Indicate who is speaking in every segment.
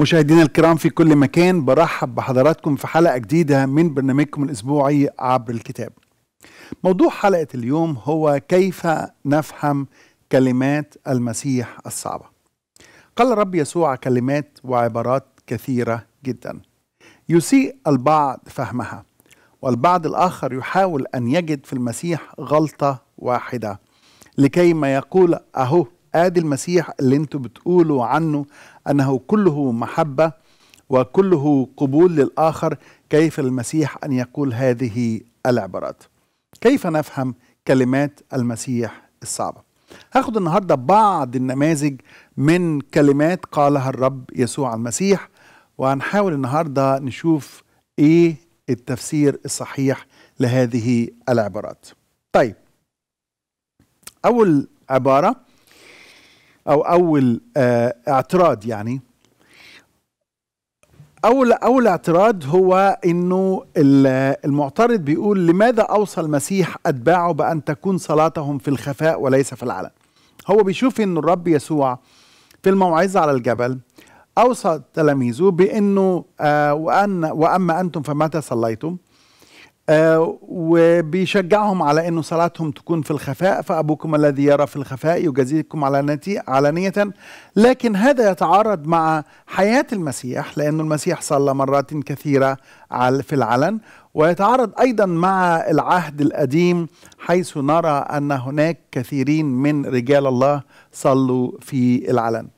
Speaker 1: مشاهدينا الكرام في كل مكان برحب بحضراتكم في حلقة جديدة من برنامجكم الأسبوعي عبر الكتاب موضوع حلقة اليوم هو كيف نفهم كلمات المسيح الصعبة قال الرب يسوع كلمات وعبارات كثيرة جدا يسيء البعض فهمها والبعض الآخر يحاول أن يجد في المسيح غلطة واحدة لكي ما يقول أهو آدي المسيح اللي انتوا بتقولوا عنه أنه كله محبة وكله قبول للآخر كيف المسيح أن يقول هذه العبارات كيف نفهم كلمات المسيح الصعبة هاخد النهاردة بعض النماذج من كلمات قالها الرب يسوع المسيح وهنحاول النهاردة نشوف إيه التفسير الصحيح لهذه العبارات طيب أول عبارة او اول آه، اعتراض يعني اول اول اعتراض هو انه المعترض بيقول لماذا اوصى المسيح اتباعه بان تكون صلاتهم في الخفاء وليس في العلن هو بيشوف ان الرب يسوع في الموعظه على الجبل اوصى تلاميذه بانه آه وان واما انتم فمتى صليتم آه، وبيشجعهم على انه صلاتهم تكون في الخفاء فابوكم الذي يرى في الخفاء يجازيكم علانية لكن هذا يتعارض مع حياة المسيح لأن المسيح صلى مرات كثيرة في العلن ويتعارض أيضا مع العهد القديم حيث نرى أن هناك كثيرين من رجال الله صلوا في العلن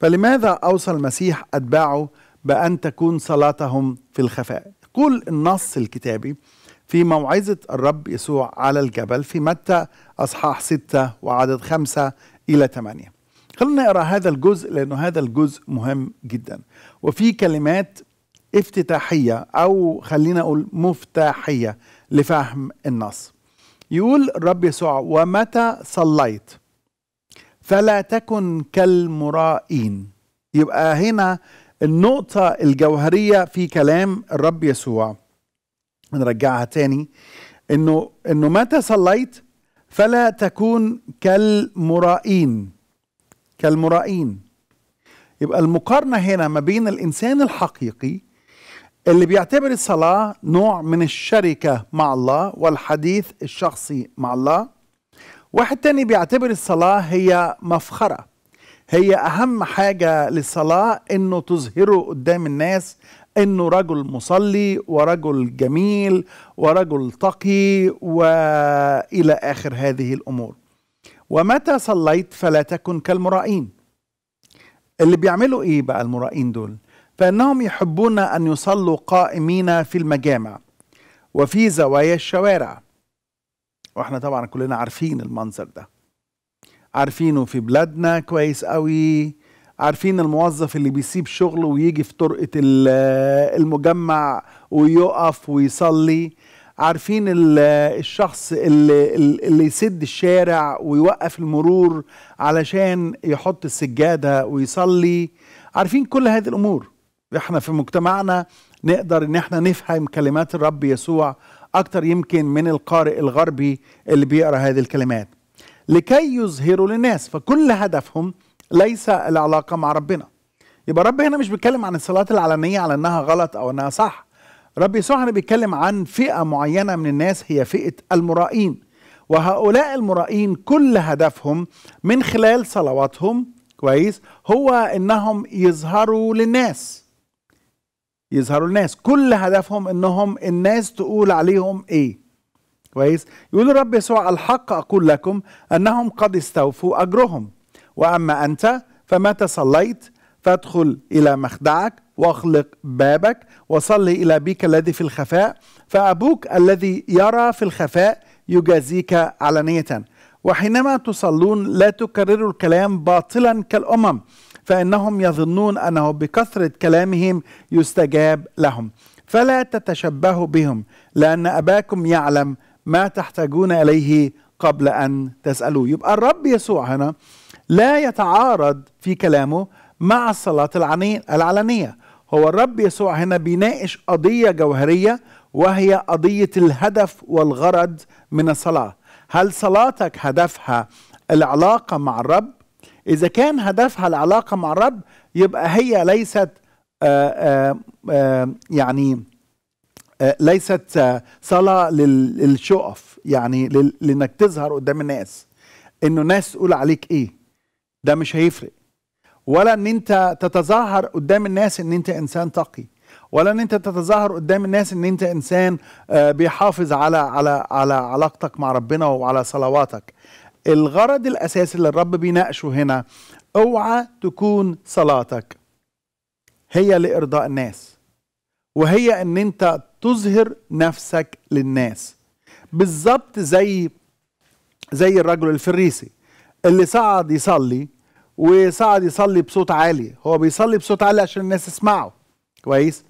Speaker 1: فلماذا أوصى المسيح أتباعه بأن تكون صلاتهم في الخفاء تقول النص الكتابي في موعظة الرب يسوع على الجبل في متى أصحاح 6 وعدد خمسة إلى 8 خلونا نقرأ هذا الجزء لأنه هذا الجزء مهم جدا وفي كلمات افتتاحية أو خلينا أقول مفتاحية لفهم النص يقول الرب يسوع ومتى صليت فلا تكن كالمرائين يبقى هنا النقطة الجوهرية في كلام الرب يسوع نرجعها تاني انه انه متى صليت فلا تكون كالمرائين كالمرائين يبقى المقارنه هنا ما بين الانسان الحقيقي اللي بيعتبر الصلاه نوع من الشركه مع الله والحديث الشخصي مع الله واحد تاني بيعتبر الصلاه هي مفخره هي اهم حاجه للصلاه انه تظهره قدام الناس انه رجل مصلي ورجل جميل ورجل تقي والى اخر هذه الامور ومتى صليت فلا تكن كالمرائين اللي بيعملوا ايه بقى المرائين دول فانهم يحبون ان يصلوا قائمين في المجامع وفي زوايا الشوارع واحنا طبعا كلنا عارفين المنظر ده عارفينه في بلادنا كويس قوي عارفين الموظف اللي بيسيب شغله ويجي في طرقة المجمع ويقف ويصلي عارفين الشخص اللي, اللي يسد الشارع ويوقف المرور علشان يحط السجادة ويصلي عارفين كل هذه الأمور احنا في مجتمعنا نقدر ان احنا نفهم كلمات الرب يسوع اكتر يمكن من القارئ الغربي اللي بيقرا هذه الكلمات لكي يظهروا للناس فكل هدفهم ليس العلاقه مع ربنا يبقى رب هنا مش بيتكلم عن الصلاه العلنيه على انها غلط او انها صح رب يسوع هنا بيتكلم عن فئه معينه من الناس هي فئه المرائين وهؤلاء المرائين كل هدفهم من خلال صلواتهم كويس هو انهم يظهروا للناس يظهروا للناس كل هدفهم انهم الناس تقول عليهم ايه كويس يقول الرب يسوع الحق اقول لكم انهم قد استوفوا اجرهم وأما أنت فمتى صليت فادخل إلى مخدعك واخلق بابك وصلي إلى بيك الذي في الخفاء فأبوك الذي يرى في الخفاء يجازيك علنيه وحينما تصلون لا تكرروا الكلام باطلا كالأمم فإنهم يظنون أنه بكثرة كلامهم يستجاب لهم فلا تتشبهوا بهم لأن أباكم يعلم ما تحتاجون إليه قبل أن تسألوه يبقى الرب يسوع هنا لا يتعارض في كلامه مع الصلاة العلنية هو الرب يسوع هنا بيناقش قضية جوهرية وهي قضية الهدف والغرض من الصلاة هل صلاتك هدفها العلاقة مع الرب؟ إذا كان هدفها العلاقة مع الرب يبقى هي ليست آآ آه، آآ آه، آه، يعني آآ ليست صلاة للشقف يعني لأنك تظهر قدام الناس إنه الناس تقول عليك إيه ده مش هيفرق ولا ان انت تتظاهر قدام الناس ان انت انسان تقي ولا ان انت تتظاهر قدام الناس ان انت انسان آه، بيحافظ على على على علاقتك مع ربنا وعلى صلواتك الغرض الاساسي اللي الرب بيناقشه هنا اوعى تكون صلاتك هي لارضاء الناس وهي ان انت تظهر نفسك للناس بالظبط زي زي الرجل الفريسي اللي صعد يصلي وصعد يصلي بصوت عالي هو بيصلي بصوت عالي عشان الناس تسمعه كويس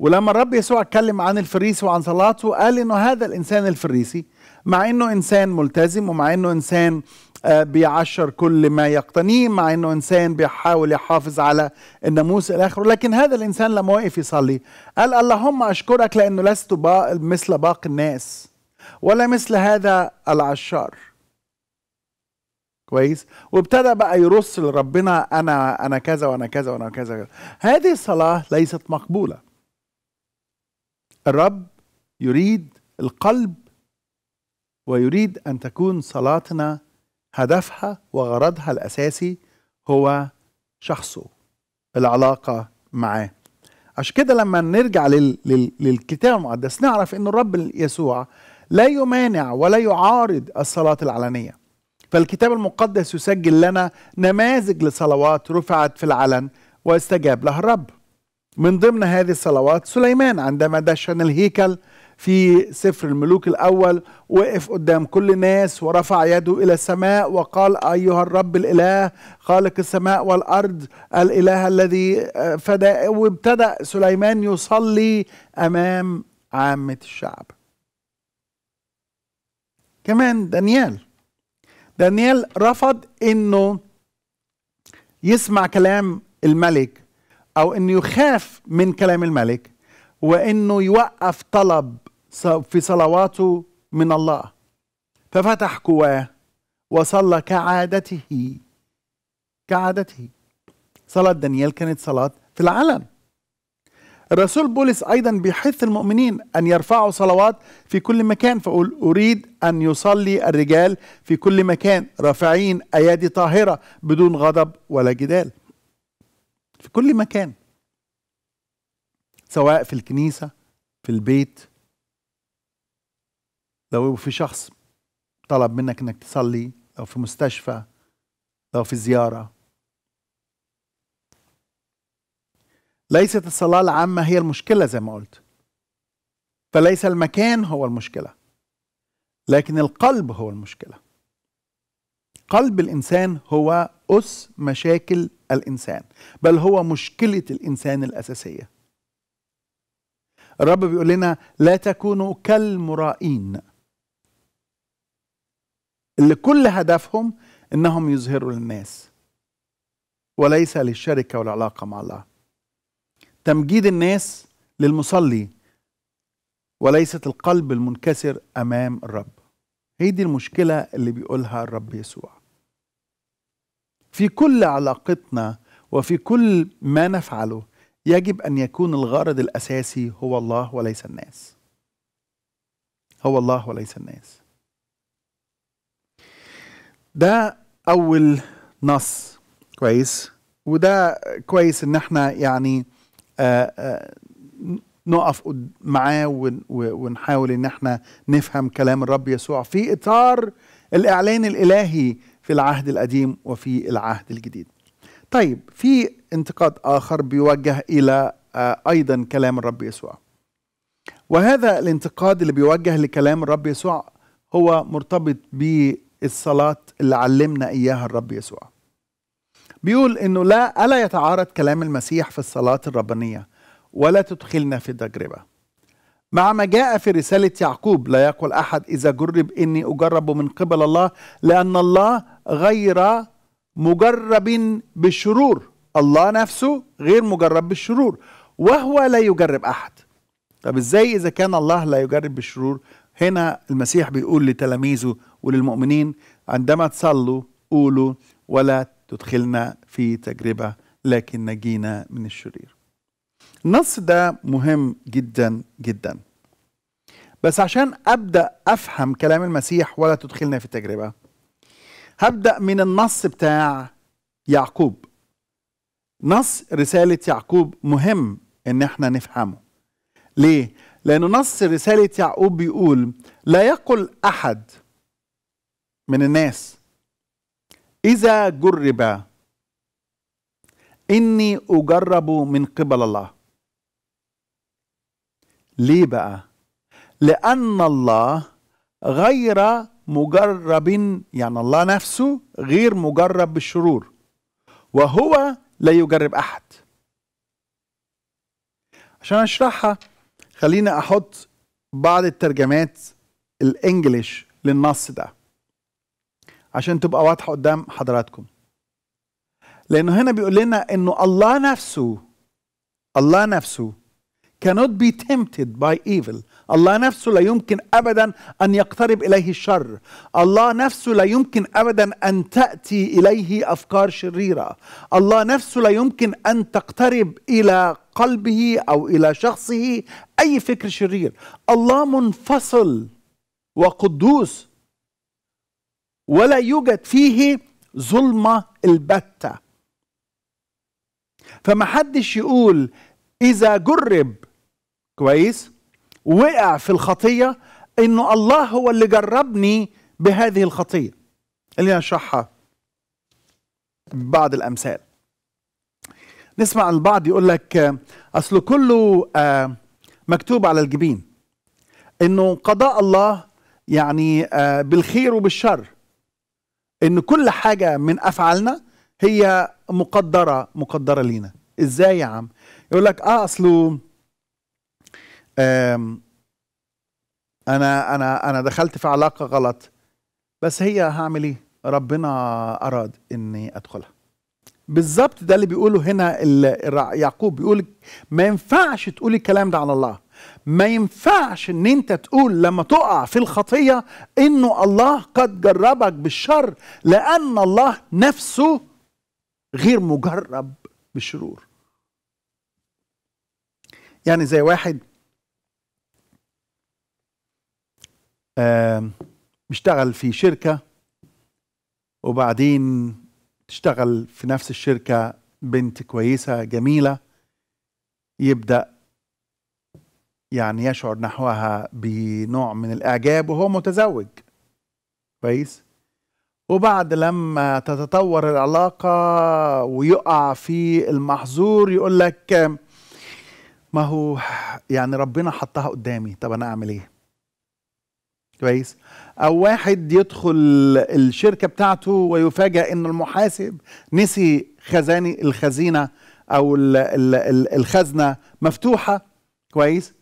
Speaker 1: ولما الرب يسوع اتكلم عن الفريسي وعن صلاته قال انه هذا الانسان الفريسي مع انه انسان ملتزم ومع انه انسان آه، بيعشر كل ما يقتنيه مع انه انسان بيحاول يحافظ على الناموس الى اخره لكن هذا الانسان لما وقف يصلي قال اللهم اشكرك لانه لست با مثل باقي الناس ولا مثل هذا العشار كويس وابتدى بقى يرص لربنا انا انا كذا وانا كذا وانا كذا هذه الصلاه ليست مقبوله الرب يريد القلب ويريد ان تكون صلاتنا هدفها وغرضها الاساسي هو شخصه العلاقه معاه عشان كده لما نرجع لل... لل... للكتاب المقدس نعرف ان الرب يسوع لا يمانع ولا يعارض الصلاه العلنيه فالكتاب المقدس يسجل لنا نماذج لصلوات رفعت في العلن واستجاب لها الرب من ضمن هذه الصلوات سليمان عندما دشن الهيكل في سفر الملوك الأول وقف قدام كل الناس ورفع يده إلى السماء وقال أيها الرب الإله خالق السماء والأرض الإله الذي آه، فدا وابتدأ سليمان يصلي أمام عامة الشعب كمان دانيال دانيال رفض انه يسمع كلام الملك او انه يخاف من كلام الملك وانه يوقف طلب في صلواته من الله ففتح قواه وصلى كعادته كعادته صلاة دانيال كانت صلاة في العلن الرسول بولس أيضا بيحث المؤمنين أن يرفعوا صلوات في كل مكان فأقول أريد أن يصلي الرجال في كل مكان رافعين أيادي طاهرة بدون غضب ولا جدال في كل مكان سواء في الكنيسة في البيت لو في شخص طلب منك انك تصلي لو في مستشفى لو في زيارة ليست الصلاة العامة هي المشكلة زي ما قلت فليس المكان هو المشكلة لكن القلب هو المشكلة قلب الإنسان هو أس مشاكل الإنسان بل هو مشكلة الإنسان الأساسية الرب بيقول لنا لا تكونوا كالمرائين اللي كل هدفهم انهم يظهروا للناس وليس للشركه والعلاقه مع الله تمجيد الناس للمصلي وليست القلب المنكسر امام الرب هي دي المشكله اللي بيقولها الرب يسوع في كل علاقتنا وفي كل ما نفعله يجب ان يكون الغرض الاساسي هو الله وليس الناس هو الله وليس الناس ده اول نص كويس وده كويس ان احنا يعني آه، آه، نقف معاه ونحاول ان احنا نفهم كلام الرب يسوع في اطار الاعلان الالهي في العهد القديم وفي العهد الجديد. طيب في انتقاد اخر بيوجه الى آه، ايضا كلام الرب يسوع. وهذا الانتقاد اللي بيوجه لكلام الرب يسوع هو مرتبط بالصلاه اللي علمنا اياها الرب يسوع. بيقول انه لا الا يتعارض كلام المسيح في الصلاه الربانيه ولا تدخلنا في التجربه مع ما جاء في رساله يعقوب لا يقول احد اذا جرب اني اجرب من قبل الله لان الله غير مجرب بالشرور الله نفسه غير مجرب بالشرور وهو لا يجرب احد طب ازاي اذا كان الله لا يجرب بالشرور هنا المسيح بيقول لتلاميذه وللمؤمنين عندما تصلوا قولوا ولا تدخلنا في تجربة لكن نجينا من الشرير النص ده مهم جدا جدا بس عشان أبدأ أفهم كلام المسيح ولا تدخلنا في تجربة هبدأ من النص بتاع يعقوب نص رسالة يعقوب مهم إن احنا نفهمه ليه؟ لأن نص رسالة يعقوب بيقول لا يقل أحد من الناس إذا جرب إني أجرب من قبل الله ليه بقى لأن الله غير مجرب يعني الله نفسه غير مجرب بالشرور وهو لا يجرب أحد عشان أشرحها خلينا أحط بعض الترجمات الإنجليش للنص ده عشان تبقى واضحه قدام حضراتكم لانه هنا بيقول لنا انه الله نفسه الله نفسه cannot be tempted by evil الله نفسه لا يمكن ابدا ان يقترب اليه الشر الله نفسه لا يمكن ابدا ان تاتي اليه افكار شريره الله نفسه لا يمكن ان تقترب الى قلبه او الى شخصه اي فكر شرير الله منفصل وقدوس ولا يوجد فيه ظلمة البتة فمحدش يقول إذا جرب كويس وقع في الخطية إنه الله هو اللي جربني بهذه الخطية اللي نشرحها بعض الأمثال نسمع البعض يقول لك أصل كله آه، مكتوب على الجبين إنه قضاء الله يعني آه، بالخير وبالشر ان كل حاجه من افعالنا هي مقدره مقدره لينا ازاي يا عم يقول لك اه اصله انا انا انا دخلت في علاقه غلط بس هي هعمل ايه ربنا اراد اني ادخلها بالظبط ده اللي بيقوله هنا يعقوب بيقول ما ينفعش تقولي الكلام ده على الله ما ينفعش ان انت تقول لما تقع في الخطيه انه الله قد جربك بالشر لان الله نفسه غير مجرب بالشرور يعني زي واحد بيشتغل في شركه وبعدين تشتغل في نفس الشركه بنت كويسه جميله يبدا يعني يشعر نحوها بنوع من الإعجاب وهو متزوج كويس وبعد لما تتطور العلاقة ويقع في المحظور يقول لك ما هو يعني ربنا حطها قدامي طب أنا أعمل إيه كويس أو واحد يدخل الشركة بتاعته ويفاجأ إن المحاسب نسي خزاني الخزينة أو الخزنة مفتوحة كويس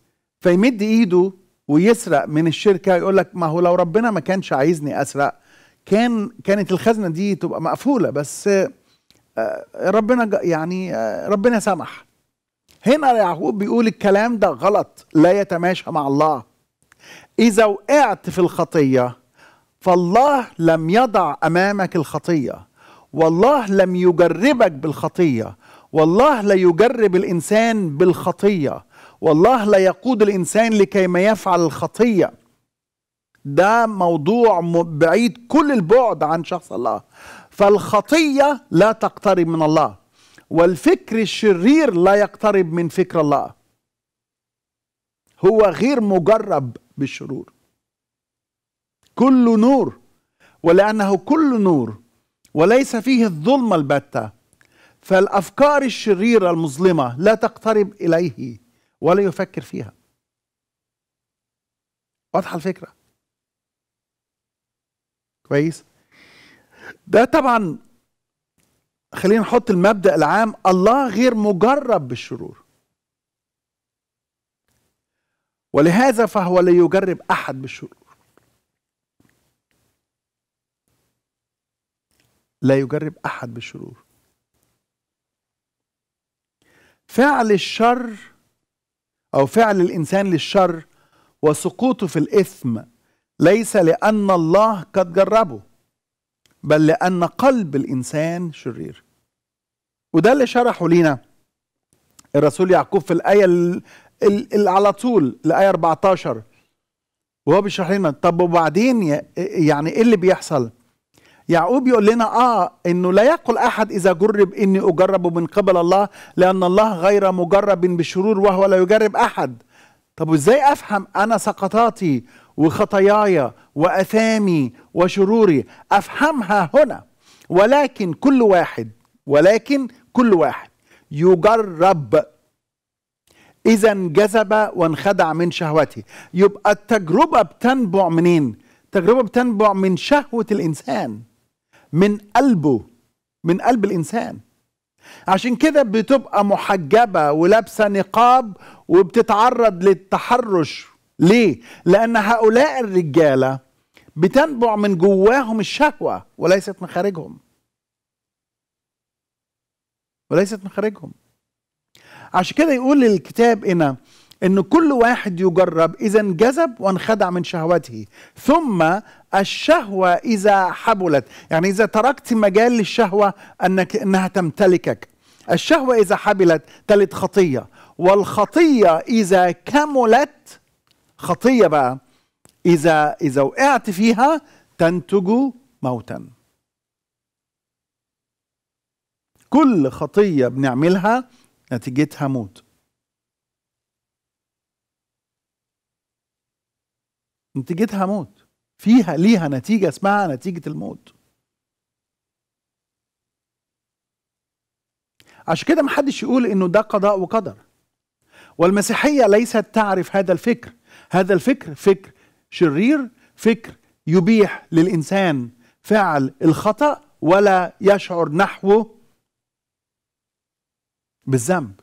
Speaker 1: فيمد ايده ويسرق من الشركه يقول لك ما هو لو ربنا ما كانش عايزني اسرق كان كانت الخزنه دي تبقى مقفوله بس آه، آه، ربنا يعني آه، ربنا سمح هنا يعقوب بيقول الكلام ده غلط لا يتماشى مع الله اذا وقعت في الخطيه فالله لم يضع امامك الخطيه والله لم يجربك بالخطيه والله لا يجرب الانسان بالخطيه والله لا يقود الإنسان لكي ما يفعل الخطية ده موضوع بعيد كل البعد عن شخص الله فالخطية لا تقترب من الله والفكر الشرير لا يقترب من فكر الله هو غير مجرب بالشرور كل نور ولأنه كل نور وليس فيه الظلمة البتة فالأفكار الشريرة المظلمة لا تقترب إليه ولا يفكر فيها واضحه الفكره كويس ده طبعا خلينا نحط المبدا العام الله غير مجرب بالشرور ولهذا فهو لا يجرب احد بالشرور لا يجرب احد بالشرور فعل الشر أو فعل الإنسان للشر وسقوطه في الإثم ليس لأن الله قد جربه بل لأن قلب الإنسان شرير وده اللي شرحه لينا الرسول يعقوب في الآية اللي على طول الآية 14 وهو بيشرح لنا طب وبعدين يعني إيه اللي بيحصل؟ يعقوب يقول لنا آه إنه لا يقل أحد إذا جرب إني أجرب من قبل الله لأن الله غير مجرب بشرور وهو لا يجرب أحد طب إزاي أفهم أنا سقطاتي وخطاياي وأثامي وشروري أفهمها هنا ولكن كل واحد ولكن كل واحد يجرب إذا انجذب وانخدع من شهوته يبقى التجربة بتنبع منين؟ التجربة بتنبع من شهوة الإنسان من قلبه من قلب الإنسان عشان كده بتبقى محجبة ولابسة نقاب وبتتعرض للتحرش ليه؟ لأن هؤلاء الرجالة بتنبع من جواهم الشهوة وليست من خارجهم وليست من خارجهم عشان كده يقول الكتاب هنا ان كل واحد يجرب اذا انجذب وانخدع من شهوته ثم الشهوة إذا حبلت يعني إذا تركت مجال للشهوة أنك أنها تمتلكك الشهوة إذا حبلت تلت خطية والخطية إذا كملت خطية بقى إذا إذا وقعت فيها تنتج موتا كل خطية بنعملها نتيجتها موت نتيجتها موت فيها ليها نتيجة اسمها نتيجة الموت عشان كده محدش يقول انه ده قضاء وقدر والمسيحية ليست تعرف هذا الفكر هذا الفكر فكر شرير فكر يبيح للإنسان فعل الخطأ ولا يشعر نحوه بالذنب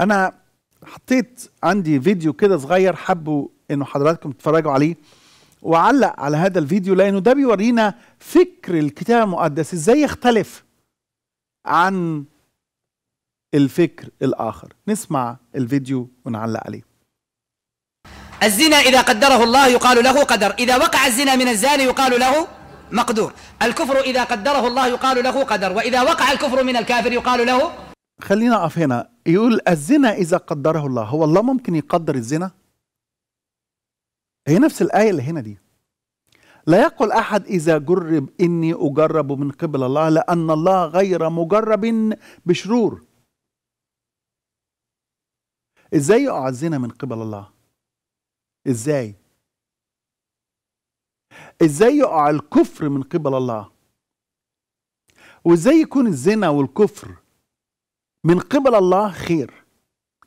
Speaker 1: أنا حطيت عندي فيديو كده صغير حبه انه حضراتكم تتفرجوا عليه وعلق على هذا الفيديو لانه ده بيورينا فكر الكتاب المقدس ازاي يختلف عن الفكر الاخر نسمع الفيديو ونعلق عليه الزنا اذا قدره الله يقال له قدر اذا وقع الزنا من الزاني يقال له مقدور
Speaker 2: الكفر اذا قدره الله يقال له قدر واذا وقع الكفر من الكافر يقال له
Speaker 1: خلينا اقف هنا يقول الزنا اذا قدره الله هو الله ممكن يقدر الزنا هي نفس الآية اللي هنا دي لا يقول أحد إذا جرب إني أجرب من قبل الله لأن الله غير مجرب بشرور إزاي يقع الزنا من قبل الله إزاي إزاي يقع الكفر من قبل الله وإزاي يكون الزنا والكفر من قبل الله خير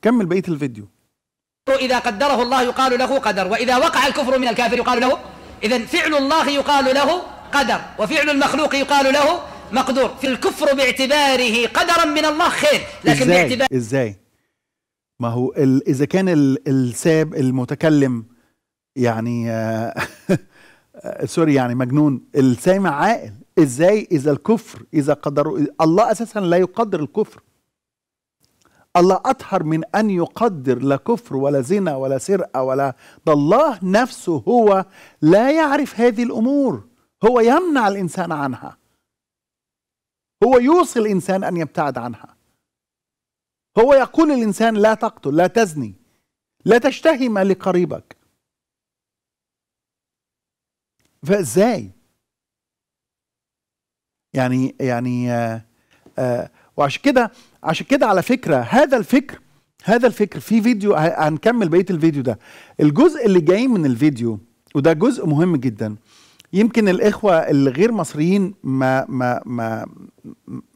Speaker 1: كمل بقية الفيديو
Speaker 2: إذا قدره الله يقال له قدر وإذا وقع الكفر من الكافر يقال له إذا فعل الله يقال له قدر وفعل المخلوق يقال له مقدور في الكفر باعتباره قدرا من الله خير لكن إزاي؟ باعتبار
Speaker 1: إزاي؟ ما هو ال... إذا كان ال... الساب المتكلم يعني آه، سوري يعني مجنون السامع عاقل إزاي إذا الكفر إذا قدر الله أساسا لا يقدر الكفر الله أطهر من أن يقدر لا كفر ولا زنا ولا سرقة ولا ده الله نفسه هو لا يعرف هذه الأمور هو يمنع الإنسان عنها هو يوصي الإنسان أن يبتعد عنها هو يقول للإنسان لا تقتل لا تزني لا تشتهي ما لقريبك فازاي يعني يعني آه آه وعشان كده عشان كده على فكره هذا الفكر هذا الفكر في فيديو هنكمل بقيه الفيديو ده الجزء اللي جاي من الفيديو وده جزء مهم جدا يمكن الاخوه الغير مصريين ما ما ما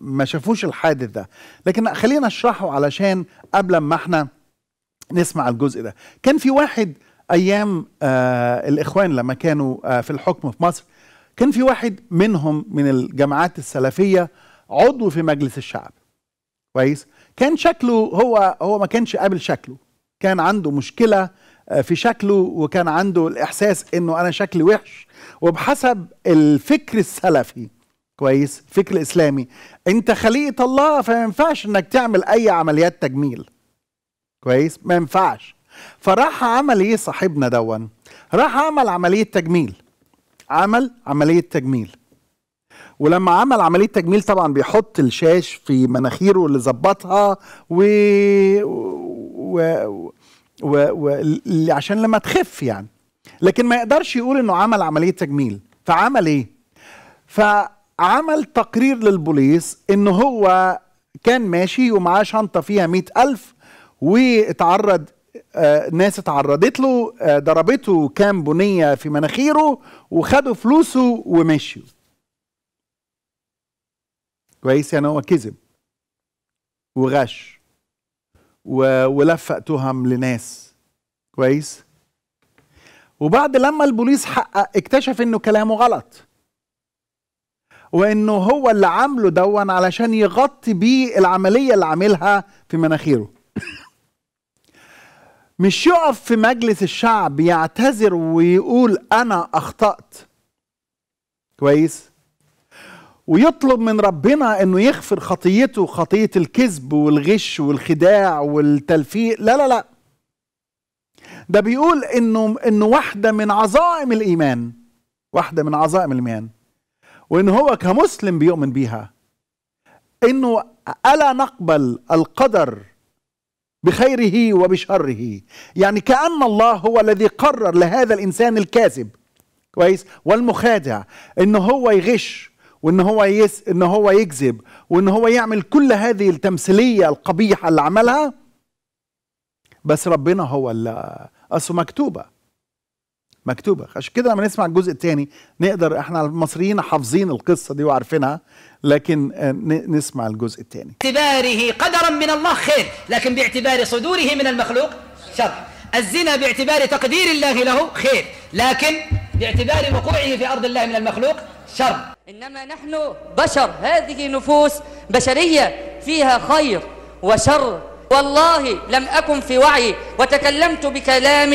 Speaker 1: ما شافوش الحادث ده لكن خلينا نشرحه علشان قبل ما احنا نسمع الجزء ده كان في واحد ايام آه الاخوان لما كانوا آه في الحكم في مصر كان في واحد منهم من الجماعات السلفيه عضو في مجلس الشعب كويس كان شكله هو هو ما كانش قابل شكله كان عنده مشكله آه، في شكله وكان عنده الاحساس انه انا شكلي وحش وبحسب الفكر السلفي كويس فكر اسلامي انت خليقه الله فما ينفعش انك تعمل اي عمليات تجميل كويس ما ينفعش فراح عمل ايه صاحبنا دون راح عمل عمليه تجميل عمل عمليه تجميل ولما عمل عمليه تجميل طبعا بيحط الشاش في مناخيره اللي ظبطها و... و... و... و... و... عشان لما تخف يعني لكن ما يقدرش يقول انه عمل عمليه تجميل فعمل ايه فعمل تقرير للبوليس ان هو كان ماشي ومعاه شنطه فيها مئة ألف واتعرض آه ناس اتعرضت له آه ضربته كام بنيه في مناخيره وخدوا فلوسه ومشيوا كويس يعني هو كذب وغش و... ولفق تهم لناس كويس وبعد لما البوليس حقق اكتشف انه كلامه غلط وانه هو اللي عامله دون علشان يغطي بيه العمليه اللي عاملها في مناخيره مش يقف في مجلس الشعب يعتذر ويقول انا اخطات كويس ويطلب من ربنا انه يغفر خطيته خطيه الكذب والغش والخداع والتلفيق لا لا لا ده بيقول انه انه واحده من عظائم الايمان واحده من عظائم الايمان وان هو كمسلم بيؤمن بيها انه الا نقبل القدر بخيره وبشره يعني كان الله هو الذي قرر لهذا الانسان الكاذب كويس والمخادع ان هو يغش وان هو يس ان هو يكذب وان هو يعمل كل هذه التمثيليه القبيحه اللي عملها بس ربنا هو اللي اصله مكتوبه مكتوبه عشان كده لما نسمع الجزء الثاني نقدر احنا المصريين حافظين القصه دي وعارفينها لكن آه، نسمع الجزء الثاني
Speaker 2: باعتباره قدرا من الله خير لكن باعتبار صدوره من المخلوق شر الزنا باعتبار تقدير
Speaker 3: الله له خير لكن باعتبار وقوعه في ارض الله من المخلوق شر إنما نحن بشر هذه نفوس بشرية فيها خير وشر والله لم أكن في وعي وتكلمت بكلام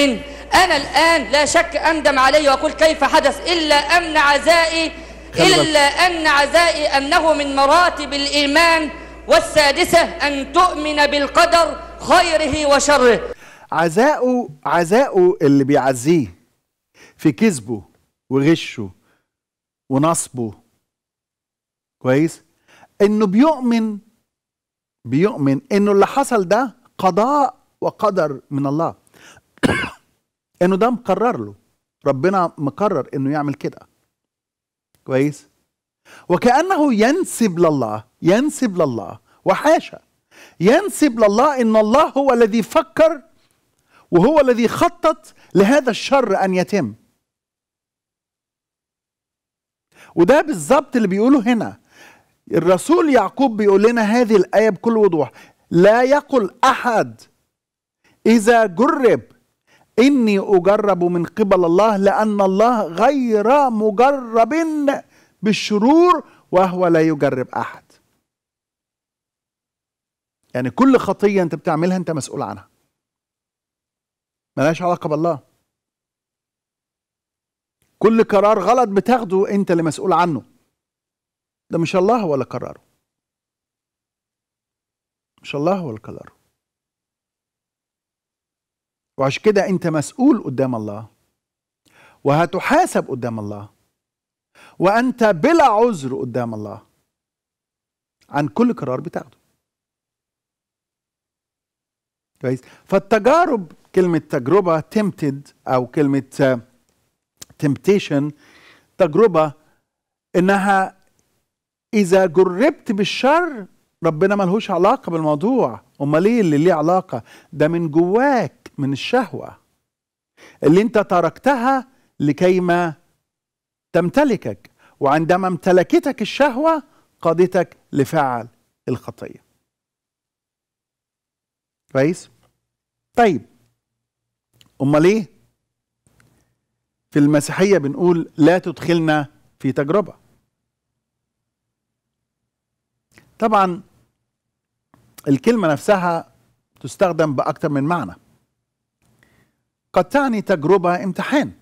Speaker 3: أنا الآن لا شك أندم عليه وأقول كيف حدث إلا أن عزائي إلا أن عزائي أنه من مراتب الإيمان والسادسة أن تؤمن بالقدر خيره وشره
Speaker 1: عزاؤه عزاؤه اللي بيعزيه في كذبه وغشه ونصبه كويس انه بيؤمن بيؤمن انه اللي حصل ده قضاء وقدر من الله انه ده مقرر له ربنا مقرر انه يعمل كده كويس وكانه ينسب لله ينسب لله وحاشا ينسب لله ان الله هو الذي فكر وهو الذي خطط لهذا الشر ان يتم وده بالظبط اللي بيقوله هنا الرسول يعقوب بيقول لنا هذه الآية بكل وضوح لا يقل أحد إذا جرب إني أجرب من قبل الله لأن الله غير مجرب بالشرور وهو لا يجرب أحد يعني كل خطية أنت بتعملها أنت مسؤول عنها ملهاش علاقة بالله كل قرار غلط بتاخده أنت اللي مسؤول عنه ده مش الله ولا قراره مش الله ولا قراره وعش وعشان كده انت مسؤول قدام الله وهتحاسب قدام الله وانت بلا عذر قدام الله عن كل قرار بتاخده كويس فالتجارب كلمة تجربة تمتد أو كلمة تمتيشن تجربة إنها اذا جربت بالشر ربنا ملهوش علاقه بالموضوع امال ايه اللي ليه علاقه ده من جواك من الشهوه اللي انت تركتها لكيما تمتلكك وعندما امتلكتك الشهوه قادتك لفعل الخطيه كويس طيب امال ايه في المسيحيه بنقول لا تدخلنا في تجربه طبعا الكلمة نفسها تستخدم بأكثر من معنى قد تعني تجربة امتحان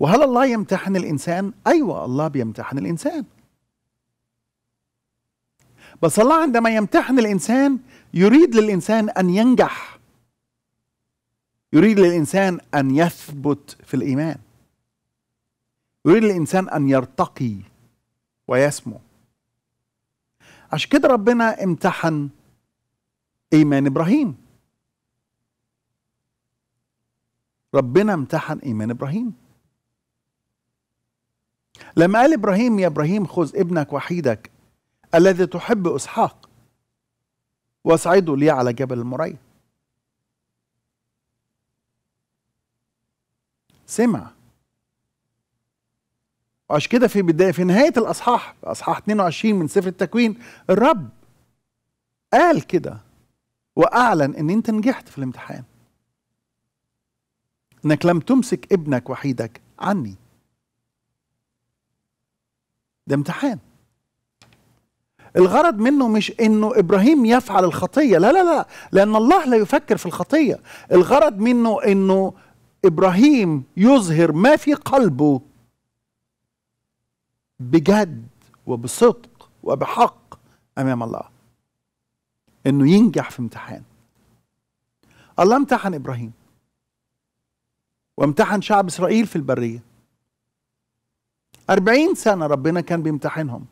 Speaker 1: وهل الله يمتحن الإنسان؟ أيوة الله بيمتحن الإنسان بس الله عندما يمتحن الإنسان يريد للإنسان أن ينجح يريد للإنسان أن يثبت في الإيمان يريد للإنسان أن يرتقي ويسمو عشان كده ربنا امتحن ايمان ابراهيم ربنا امتحن ايمان ابراهيم لما قال ابراهيم يا ابراهيم خذ ابنك وحيدك الذي تحب اسحاق واصعده لي على جبل المريه سمع وعشان كده في بداية في نهاية الأصحاح أصحاح 22 من سفر التكوين الرب قال كده وأعلن إن أنت نجحت في الامتحان إنك لم تمسك ابنك وحيدك عني ده امتحان الغرض منه مش انه ابراهيم يفعل الخطيه لا لا لا لان الله لا يفكر في الخطيه الغرض منه انه ابراهيم يظهر ما في قلبه بجد وبصدق وبحق امام الله انه ينجح في امتحان الله امتحن ابراهيم وامتحن شعب اسرائيل في البريه أربعين سنة ربنا كان بيمتحنهم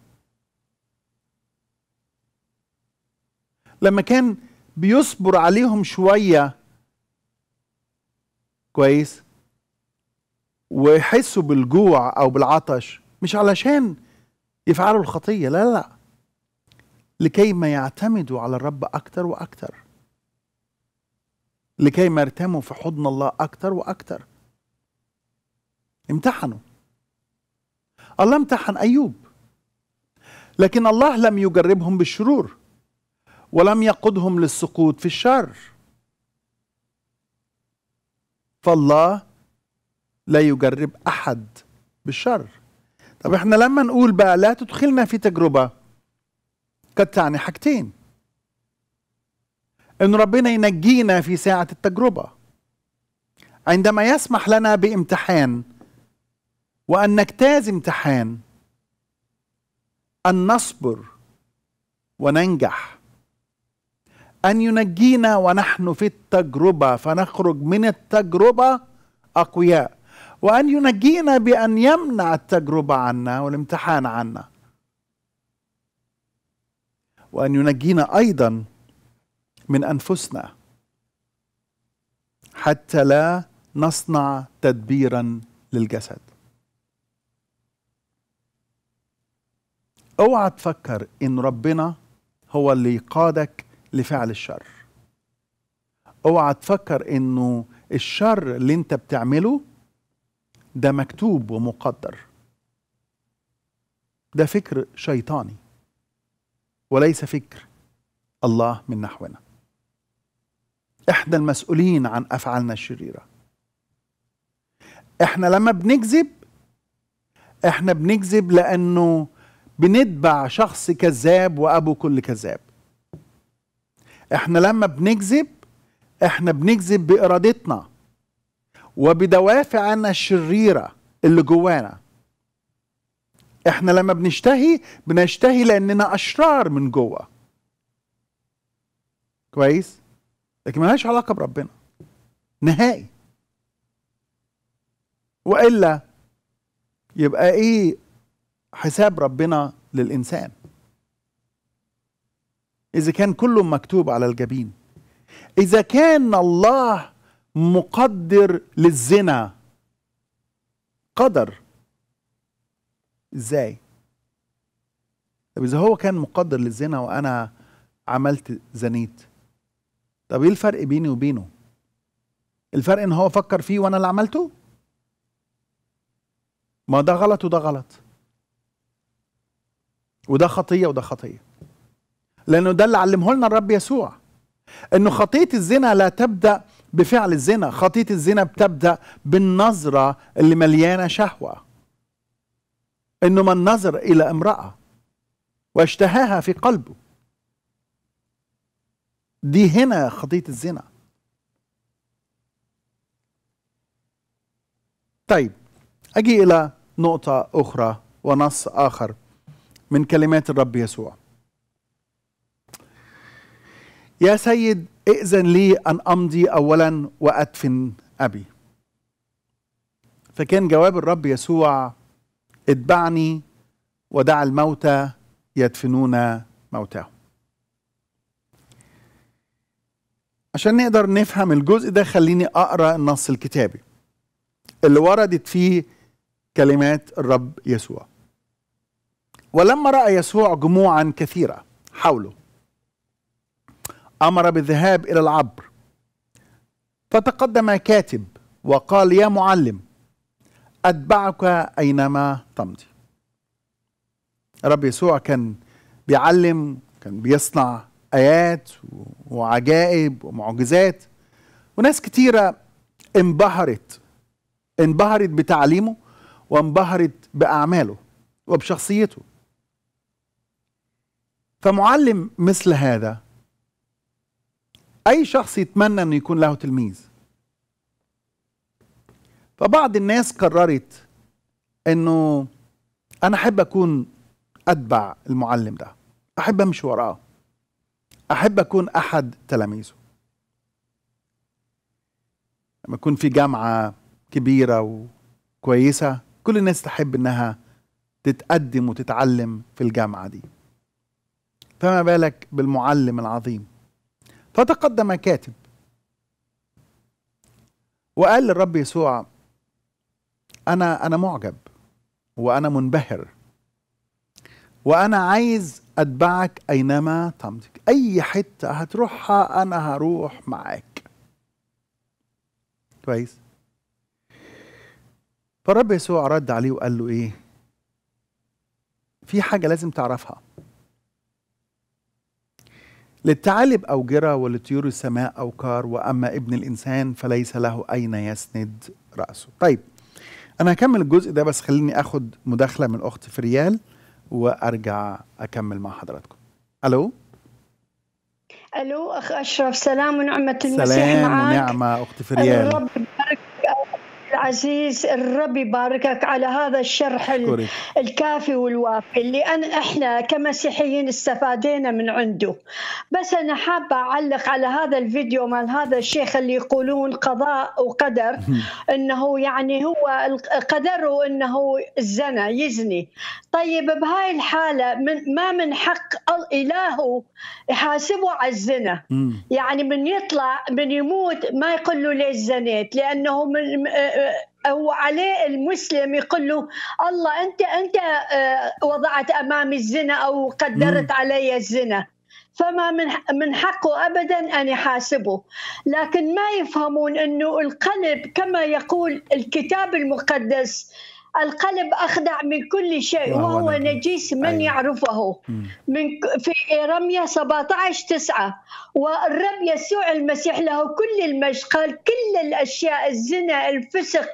Speaker 1: لما كان بيصبر عليهم شوية كويس ويحسوا بالجوع أو بالعطش مش علشان يفعلوا الخطية لا لا لكي ما يعتمدوا على الرب أكتر وأكتر لكي ما يرتموا في حضن الله أكتر وأكتر امتحنوا الله امتحن أيوب لكن الله لم يجربهم بالشرور ولم يقودهم للسقوط في الشر فالله لا يجرب أحد بالشر طب احنا لما نقول بقى لا تدخلنا في تجربه قد تعني حاجتين ان ربنا ينجينا في ساعه التجربه عندما يسمح لنا بامتحان وان نجتاز امتحان ان نصبر وننجح ان ينجينا ونحن في التجربه فنخرج من التجربه اقوياء وأن ينجينا بأن يمنع التجربة عنا والامتحان عنا وأن ينجينا أيضا من أنفسنا حتى لا نصنع تدبيرا للجسد اوعى تفكر ان ربنا هو اللي قادك لفعل الشر اوعى تفكر انه الشر اللي انت بتعمله ده مكتوب ومقدر ده فكر شيطاني وليس فكر الله من نحونا احنا المسؤولين عن افعالنا الشريره احنا لما بنكذب احنا بنكذب لانه بنتبع شخص كذاب وابو كل كذاب احنا لما بنكذب احنا بنكذب بارادتنا وبدوافعنا الشريرة اللي جوانا احنا لما بنشتهي بنشتهي لاننا اشرار من جوه كويس لكن ملهاش علاقه بربنا نهائي والا يبقى ايه حساب ربنا للانسان اذا كان كله مكتوب على الجبين اذا كان الله مقدر للزنا قدر ازاي طب اذا هو كان مقدر للزنا وانا عملت زنيت طب ايه الفرق بيني وبينه الفرق ان هو فكر فيه وانا اللي عملته ما ده غلط وده غلط وده خطيه وده خطيه لانه ده اللي علمه لنا الرب يسوع انه خطيه الزنا لا تبدا بفعل الزنا خطية الزنا بتبدأ بالنظرة اللي مليانة شهوة انه من نظر الى امرأة واشتهاها في قلبه دي هنا خطية الزنا طيب اجي الى نقطة اخرى ونص اخر من كلمات الرب يسوع يا سيد ائذن لي أن أمضي أولا وأدفن أبي فكان جواب الرب يسوع اتبعني ودع الموتى يدفنون موتاهم عشان نقدر نفهم الجزء ده خليني أقرأ النص الكتابي اللي وردت فيه كلمات الرب يسوع ولما رأى يسوع جموعا كثيرة حوله امر بالذهاب الى العبر فتقدم كاتب وقال يا معلم اتبعك اينما تمضي رب يسوع كان بيعلم كان بيصنع ايات وعجائب ومعجزات وناس كتيره انبهرت انبهرت بتعليمه وانبهرت باعماله وبشخصيته فمعلم مثل هذا أي شخص يتمنى أنه يكون له تلميذ فبعض الناس قررت أنه أنا أحب أكون أتبع المعلم ده أحب أمشي وراه أحب أكون أحد تلاميذه لما يكون في جامعة كبيرة وكويسة كل الناس تحب إنها تتقدم وتتعلم في الجامعة دي فما بالك بالمعلم العظيم فتقدم كاتب وقال للرب يسوع انا انا معجب وانا منبهر وانا عايز اتبعك اينما تمضي اي حته هتروحها انا هروح معاك كويس فالرب يسوع رد عليه وقال له ايه في حاجه لازم تعرفها للثعالب أوجرة ولطيور السماء أوكار وأما ابن الإنسان فليس له أين يسند رأسه طيب أنا هكمل الجزء ده بس خليني أخد مداخلة من أخت فريال وأرجع أكمل مع حضراتكم ألو
Speaker 3: ألو أخ أشرف سلام ونعمة المسيح سلام ونعمة
Speaker 1: أخت فريال الرب
Speaker 3: يبارك عزيز الرب يباركك على هذا الشرح شكري. الكافي والوافي اللي أنا إحنا كمسيحيين استفادينا من عنده بس أنا حابة أعلق على هذا الفيديو مال هذا الشيخ اللي يقولون قضاء وقدر أنه يعني هو قدره أنه الزنا يزني طيب بهاي الحالة من ما من حق الاله يحاسبه على الزنا يعني من يطلع من يموت ما يقول له ليش زنيت لأنه من هو عليه المسلم يقول له الله انت انت آه، وضعت امامي الزنا او قدرت علي الزنا فما من من حقه ابدا ان يحاسبه لكن ما يفهمون انه القلب كما يقول الكتاب المقدس القلب أخدع من كل شيء وهو نجيس من أيوة. يعرفه من في رمية 17 9 والرب يسوع المسيح له كل المشقال قال كل الأشياء الزنا الفسق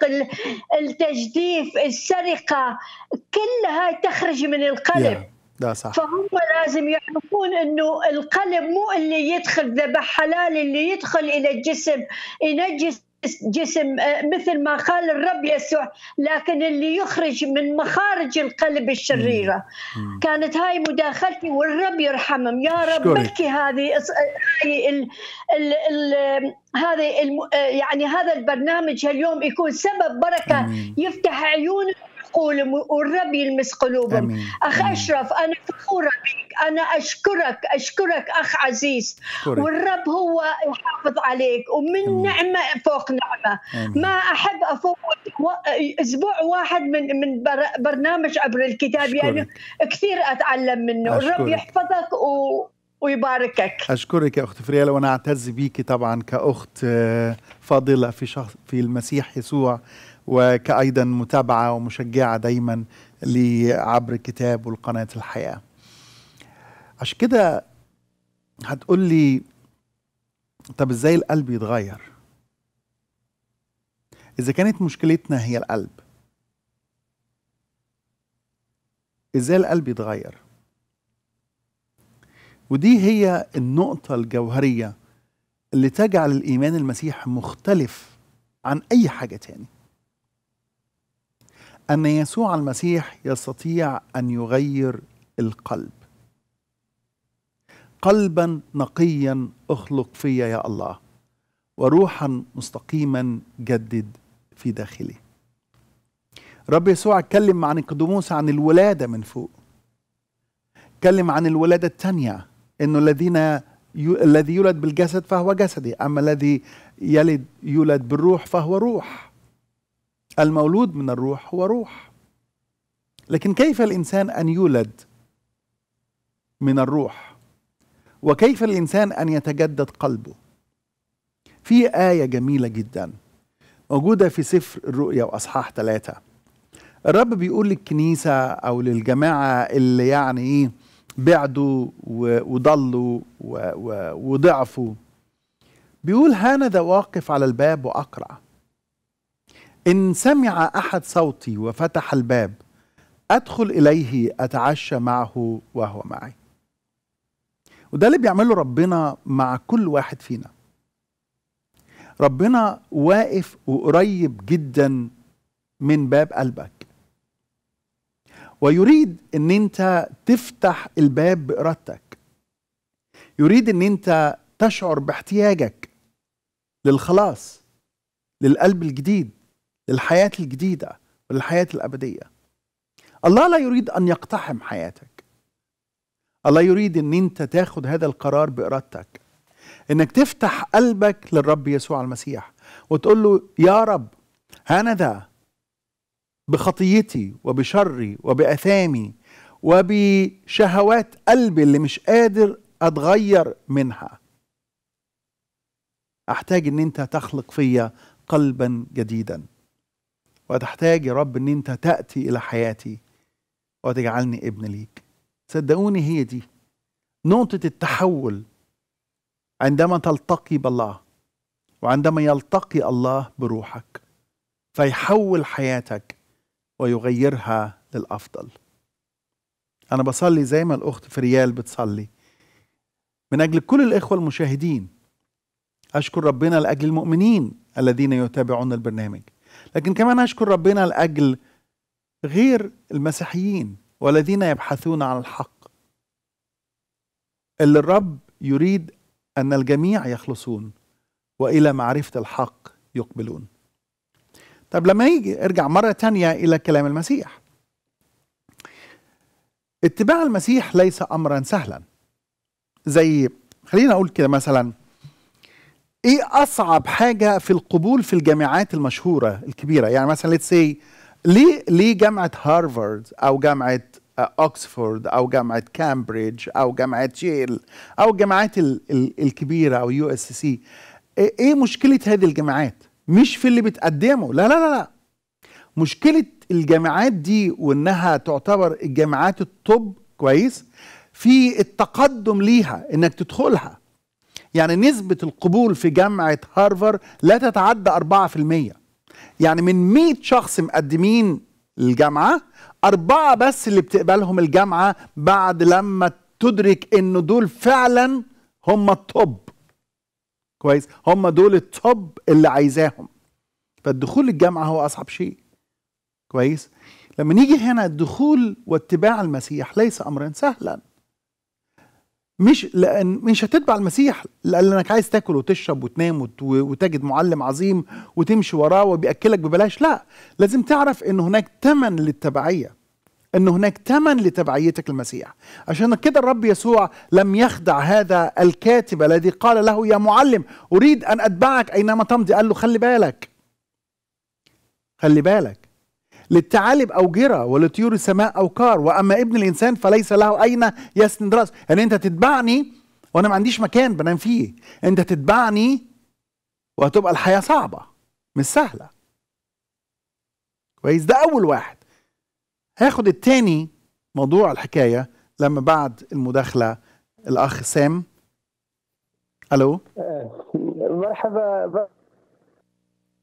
Speaker 3: التجديف السرقة كلها تخرج من القلب
Speaker 1: yeah. ده صح
Speaker 3: فهم لازم يعرفون انه القلب مو اللي يدخل ذبح حلال اللي يدخل الى الجسم ينجس جسم آه، مثل ما قال الرب يسوع لكن اللي يخرج من مخارج القلب الشريرة كانت هاي مداخلتي والرب يرحمهم يا رب بكي هذه آه، ال ال ال هذه آه، يعني هذا البرنامج اليوم يكون سبب بركة يفتح عيون عقولهم والرب يلمس قلوبهم أمين. أخ أمين. أشرف أنا فخورة بك أنا أشكرك أشكرك أخ عزيز شكرك. والرب هو يحافظ عليك ومن أمين. نعمة فوق نعمة أمين. ما أحب أفوت أسبوع واحد من من برنامج عبر الكتاب شكرك. يعني كثير أتعلم منه أشكرك. الرب يحفظك و ويباركك
Speaker 1: اشكرك يا اخت فريالة وانا اعتز بيكي طبعا كاخت آه، فاضله في شخص في المسيح يسوع وكأيضا متابعة ومشجعة دايما عبر الكتاب والقناة الحياة عشان كده هتقول لي طب ازاي القلب يتغير اذا كانت مشكلتنا هي القلب ازاي القلب يتغير ودي هي النقطة الجوهرية اللي تجعل الإيمان المسيح مختلف عن أي حاجة تاني ان يسوع المسيح يستطيع ان يغير القلب قلبا نقيا اخلق فيا يا الله وروحا مستقيما جدد في داخلي رب يسوع اتكلم عن نيقوديموس عن الولادة من فوق اتكلم عن الولادة الثانية انه الذين الذي يولد بالجسد فهو جسدي اما الذي يلد يولد بالروح فهو روح المولود من الروح هو روح لكن كيف الانسان ان يولد من الروح وكيف الانسان ان يتجدد قلبه في ايه جميله جدا موجوده في سفر الرؤيا واصحاح ثلاثة الرب بيقول للكنيسه او للجماعه اللي يعني ايه بعدوا وضلوا وضعفوا بيقول هانذا واقف على الباب واقرع إن سمع أحد صوتي وفتح الباب أدخل إليه أتعشى معه وهو معي وده اللي بيعمله ربنا مع كل واحد فينا ربنا واقف وقريب جدا من باب قلبك ويريد ان انت تفتح الباب بارادتك يريد ان انت تشعر باحتياجك للخلاص للقلب الجديد للحياة الجديدة وللحياة الأبدية الله لا يريد أن يقتحم حياتك الله يريد أن أنت تاخد هذا القرار بإرادتك أنك تفتح قلبك للرب يسوع المسيح وتقول له يا رب أنا ذا بخطيتي وبشري وبأثامي وبشهوات قلبي اللي مش قادر أتغير منها أحتاج أن أنت تخلق فيا قلبا جديدا وتحتاج يا رب ان انت تاتي الى حياتي وتجعلني ابن ليك صدقوني هي دي نقطه التحول عندما تلتقي بالله وعندما يلتقي الله بروحك فيحول حياتك ويغيرها للافضل انا بصلي زي ما الاخت فريال بتصلي من اجل كل الاخوه المشاهدين اشكر ربنا لاجل المؤمنين الذين يتابعون البرنامج لكن كمان أشكر ربنا لأجل غير المسيحيين والذين يبحثون عن الحق اللي الرب يريد أن الجميع يخلصون وإلى معرفة الحق يقبلون طب لما يجي ارجع مرة تانية إلى كلام المسيح اتباع المسيح ليس أمرا سهلا زي خلينا أقول كده مثلا ايه اصعب حاجه في القبول في الجامعات المشهوره الكبيره يعني مثلا ليتس سي ليه ليه جامعه هارفارد او جامعه اوكسفورد آه، او جامعه كامبريدج او جامعه ييل او الجامعات الكبيره او يو اس سي إيه،, ايه مشكله هذه الجامعات مش في اللي بتقدمه لا لا لا لا مشكله الجامعات دي وانها تعتبر الجامعات الطب كويس في التقدم ليها انك تدخلها يعني نسبة القبول في جامعة هارفر لا تتعدى 4% يعني من 100 شخص مقدمين الجامعة أربعة بس اللي بتقبلهم الجامعة بعد لما تدرك إن دول فعلا هم الطب كويس هم دول الطب اللي عايزاهم فالدخول الجامعة هو أصعب شيء كويس لما نيجي هنا الدخول واتباع المسيح ليس أمرا سهلا مش لان مش هتتبع المسيح لانك عايز تاكل وتشرب وتنام وتجد معلم عظيم وتمشي وراه وبياكلك ببلاش لا لازم تعرف ان هناك ثمن للتبعيه ان هناك ثمن لتبعيتك المسيح عشان كده الرب يسوع لم يخدع هذا الكاتب الذي قال له يا معلم اريد ان اتبعك اينما تمضي قال له خلي بالك خلي بالك للثعالب أوجرة ولطيور السماء أوكار وأما ابن الإنسان فليس له أين يسند رأس يعني أنت تتبعني وأنا ما عنديش مكان بنام فيه أنت تتبعني وهتبقى الحياة صعبة مش سهلة كويس ده أول واحد هاخد التاني موضوع الحكاية لما بعد المداخلة الأخ سام ألو
Speaker 2: مرحبا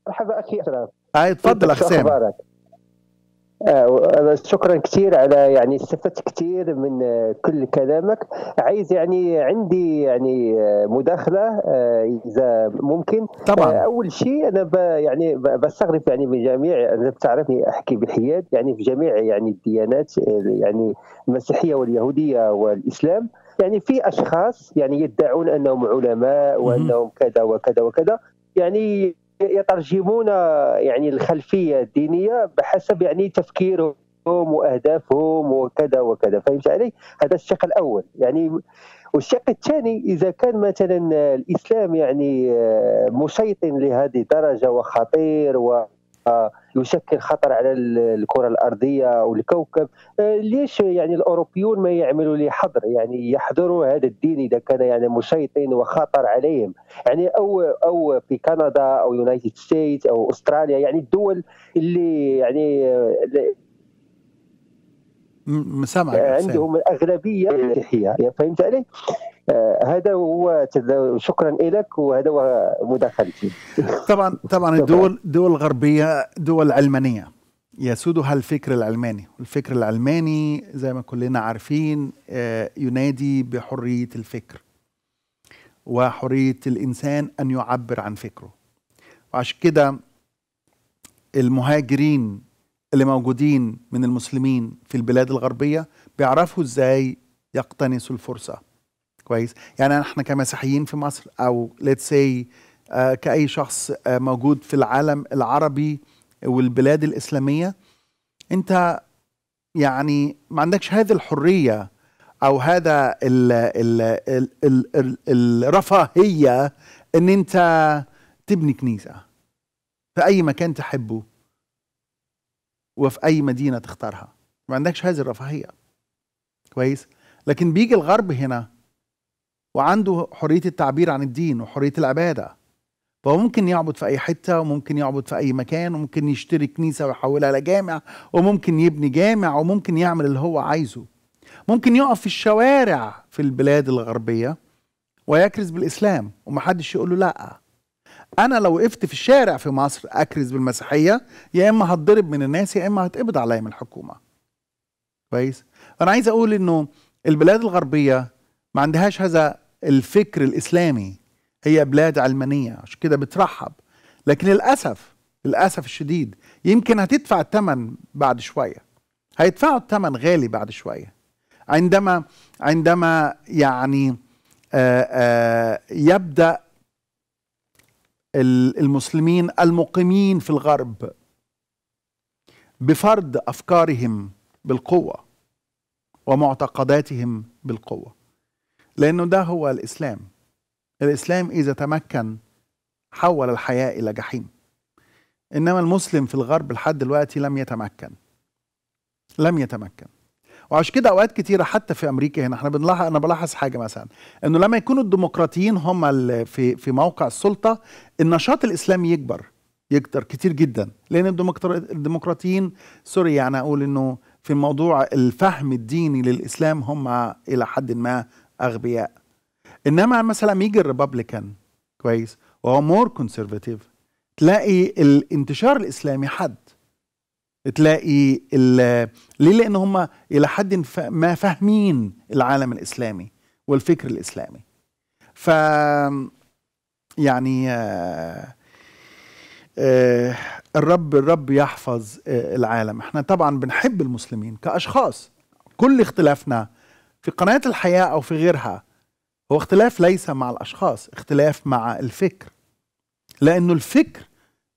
Speaker 2: مرحبا أخي أشرف
Speaker 1: آه، اتفضل أخ سام
Speaker 2: آه شكرا كثير على يعني استفدت كثير من آه، كل كلامك عايز يعني عندي يعني آه، مداخله آه اذا ممكن طبعا آه اول شيء انا ب يعني بستغرب يعني من جميع انا بتعرفني احكي بالحياد يعني في جميع يعني الديانات آه، يعني المسيحيه واليهوديه والاسلام يعني في اشخاص يعني يدعون انهم علماء وانهم كذا وكذا وكذا يعني يترجمون يعني الخلفيه الدينيه بحسب يعني تفكيرهم واهدافهم وكذا وكذا فهمت علي هذا الشق الاول يعني والشق الثاني اذا كان مثلا الاسلام يعني آه، مسيطر لهذه الدرجه وخطير و يشكل خطر على الكره الارضيه والكوكب آه، ليش يعني الاوروبيون ما يعملوا لحظر يعني يحضروا هذا الدين اذا كان يعني مشيطين وخطر عليهم يعني او او في كندا او يونايتد ستيت او استراليا يعني الدول اللي يعني
Speaker 1: سامعك آه، عندهم
Speaker 2: الاغلبيه المسيحيه فهمت علي؟ آه، هذا هو شكرا لك وهذا هو مداخلتي
Speaker 1: طبعا طبعا الدول الدول الغربيه دول علمانيه يسودها الفكر العلماني الفكر العلماني زي ما كلنا عارفين آه، ينادي بحريه الفكر وحريه الانسان ان يعبر عن فكره وعشان كده المهاجرين اللي موجودين من المسلمين في البلاد الغربيه بيعرفوا ازاي يقتنصوا الفرصه كويس يعني احنا كمسيحيين في مصر او ليتس سي آه، كاي شخص آه، موجود في العالم العربي والبلاد الاسلاميه انت يعني ما عندكش هذه الحريه او هذا الـ الـ الـ الـ الرفاهيه ان انت تبني كنيسه في اي مكان تحبه وفي اي مدينه تختارها ما عندكش هذه الرفاهيه كويس لكن بيجي الغرب هنا وعنده حريه التعبير عن الدين وحريه العباده فهو ممكن يعبد في اي حته وممكن يعبد في اي مكان وممكن يشتري كنيسه ويحولها لجامع وممكن يبني جامع وممكن يعمل اللي هو عايزه ممكن يقف في الشوارع في البلاد الغربيه ويكرز بالاسلام ومحدش يقول له لا انا لو وقفت في الشارع في مصر اكرز بالمسيحيه يا اما هتضرب من الناس يا اما هتقبض عليا من الحكومه كويس انا عايز اقول انه البلاد الغربيه ما عندهاش هذا الفكر الإسلامي هي بلاد علمانية عشان كده بترحب لكن للأسف للأسف الشديد يمكن هتدفع الثمن بعد شوية هيدفعوا الثمن غالي بعد شوية عندما عندما يعني آآ آه، آآ آه، يبدأ المسلمين المقيمين في الغرب بفرض أفكارهم بالقوة ومعتقداتهم بالقوه لأنه ده هو الإسلام الإسلام إذا تمكن حول الحياة إلى جحيم إنما المسلم في الغرب لحد دلوقتي لم يتمكن لم يتمكن وعشان كده اوقات كتيره حتى في امريكا هنا احنا بنلاحظ انا بلاحظ حاجه مثلا انه لما يكونوا الديمقراطيين هم في في موقع السلطه النشاط الاسلامي يكبر يكتر كتير جدا لان الديمقراطيين سوري يعني اقول انه في موضوع الفهم الديني للاسلام هم الى حد ما اغبياء انما مثلا يجي الريببليكان كويس وهو مور كونسرفاتيف تلاقي الانتشار الاسلامي حد تلاقي ليه لان هم الى حد ما فاهمين العالم الاسلامي والفكر الاسلامي ف يعني آه، آه، الرب الرب يحفظ آه، العالم احنا طبعا بنحب المسلمين كاشخاص كل اختلافنا في قناة الحياة أو في غيرها هو اختلاف ليس مع الأشخاص اختلاف مع الفكر لأنه الفكر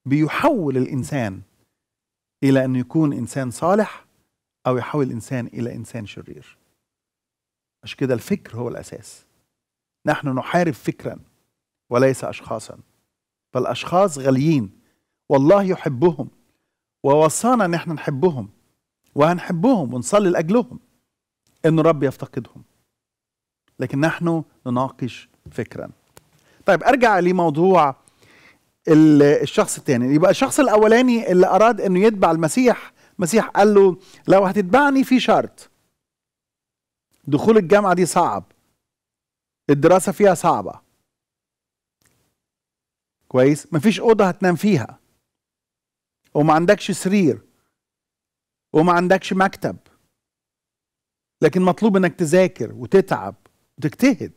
Speaker 1: بيحول الإنسان إلى أن يكون إنسان صالح أو يحول الإنسان إلى إنسان شرير عشان كده الفكر هو الأساس نحن نحارب فكرا وليس أشخاصا فالأشخاص غاليين والله يحبهم ووصانا ان احنا نحبهم وهنحبهم ونصلي لاجلهم ان الرب يفتقدهم لكن نحن نناقش فكرا طيب ارجع لموضوع الشخص الثاني يبقى الشخص الاولاني اللي اراد انه يتبع المسيح المسيح قال له لو هتتبعني في شرط دخول الجامعه دي صعب الدراسه فيها صعبه كويس مفيش اوضه هتنام فيها وما عندكش سرير وما عندكش مكتب لكن مطلوب انك تذاكر وتتعب وتجتهد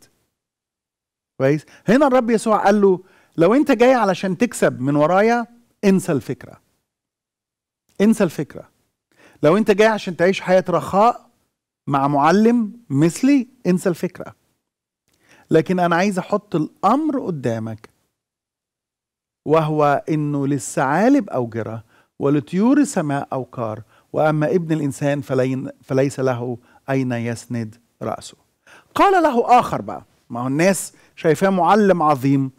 Speaker 1: كويس هنا الرب يسوع قال له لو انت جاي علشان تكسب من ورايا انسى الفكره انسى الفكره لو انت جاي عشان تعيش حياه رخاء مع معلم مثلي انسى الفكره لكن انا عايز احط الامر قدامك وهو انه للثعالب اوجره ولطيور السماء اوكار واما ابن الانسان فليس له أين يسند رأسه قال له آخر بقى ما هو الناس شايفاه معلم عظيم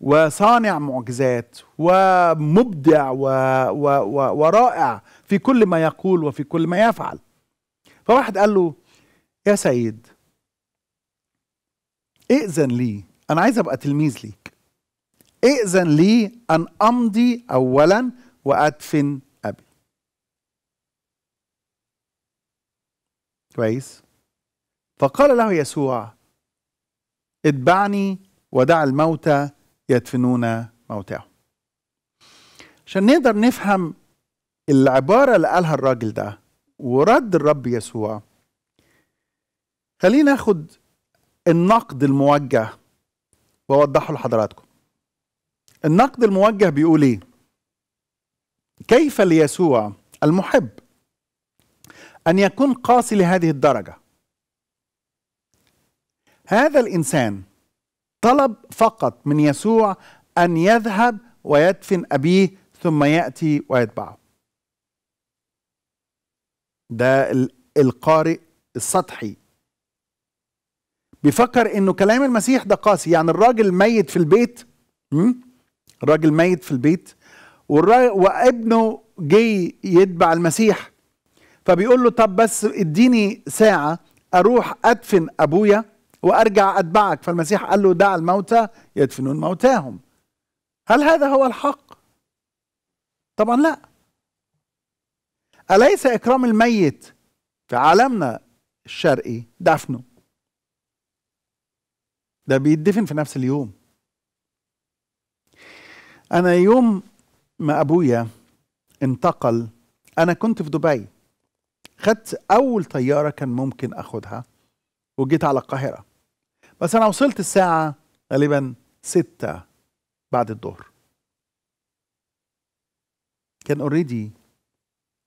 Speaker 1: وصانع معجزات ومبدع و... و... و... ورائع في كل ما يقول وفي كل ما يفعل فواحد قال له يا سيد ائذن لي انا عايز ابقى تلميذ ليك ائذن لي ان امضي اولا وادفن كويس فقال له يسوع اتبعني ودع الموتى يدفنون موتاهم عشان نقدر نفهم العبارة اللي قالها الراجل ده ورد الرب يسوع خلينا ناخد النقد الموجه واوضحه لحضراتكم النقد الموجه بيقول ايه كيف ليسوع المحب أن يكون قاسي لهذه الدرجة هذا الإنسان طلب فقط من يسوع أن يذهب ويدفن أبيه ثم يأتي ويتبعه ده القارئ السطحي بيفكر انه كلام المسيح ده قاسي يعني الراجل ميت في البيت الراجل ميت في البيت وابنه جه يتبع المسيح فبيقول له طب بس اديني ساعة أروح أدفن أبويا وأرجع أتبعك فالمسيح قال له دع الموتى يدفنون موتاهم هل هذا هو الحق؟ طبعا لا أليس إكرام الميت في عالمنا الشرقي دفنه ده بيدفن في نفس اليوم أنا يوم ما أبويا انتقل أنا كنت في دبي خدت أول طيارة كان ممكن أخدها وجيت على القاهرة بس أنا وصلت الساعة غالبا ستة بعد الظهر كان اوريدي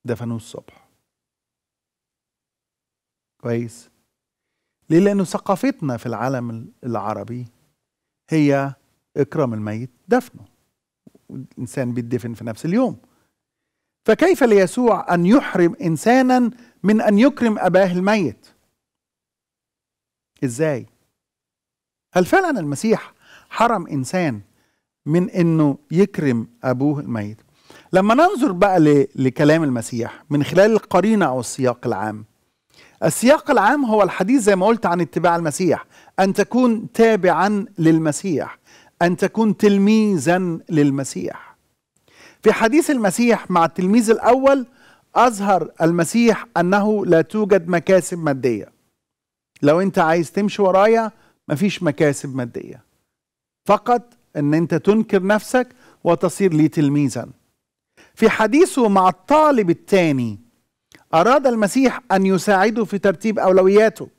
Speaker 1: دفنوه الصبح كويس ليه لأنه ثقافتنا في العالم العربي هي إكرام الميت دفنه الإنسان بيدفن في نفس اليوم فكيف ليسوع ان يحرم انسانا من ان يكرم اباه الميت ازاي هل فعلا المسيح حرم انسان من انه يكرم ابوه الميت لما ننظر بقى لكلام المسيح من خلال القرينه او السياق العام السياق العام هو الحديث زي ما قلت عن اتباع المسيح ان تكون تابعا للمسيح ان تكون تلميذا للمسيح في حديث المسيح مع التلميذ الأول أظهر المسيح أنه لا توجد مكاسب مادية لو أنت عايز تمشي ورايا مفيش مكاسب مادية فقط أن أنت تنكر نفسك وتصير لي تلميذا في حديثه مع الطالب الثاني أراد المسيح أن يساعده في ترتيب أولوياته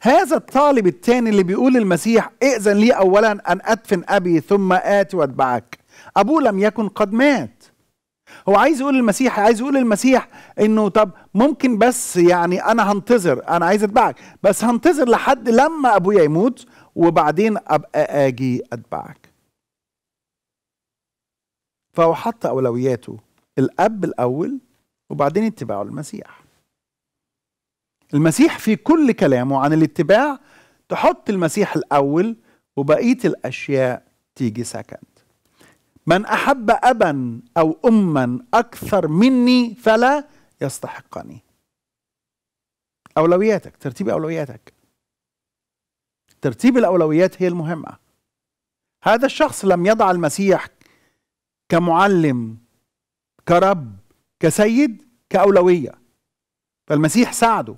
Speaker 1: هذا الطالب الثاني اللي بيقول المسيح ائذن لي أولا أن أدفن أبي ثم آتي وأتبعك أبوه لم يكن قد مات هو عايز يقول للمسيح عايز يقول للمسيح انه طب ممكن بس يعني انا هنتظر انا عايز اتبعك بس هنتظر لحد لما ابويا يموت وبعدين ابقى اجي اتبعك فهو حط اولوياته الاب الاول وبعدين اتباعه المسيح المسيح في كل كلامه عن الاتباع تحط المسيح الاول وبقيه الاشياء تيجي سكند من احب ابا او اما اكثر مني فلا يستحقني اولوياتك ترتيب اولوياتك ترتيب الاولويات هي المهمه هذا الشخص لم يضع المسيح كمعلم كرب كسيد كاولويه فالمسيح ساعده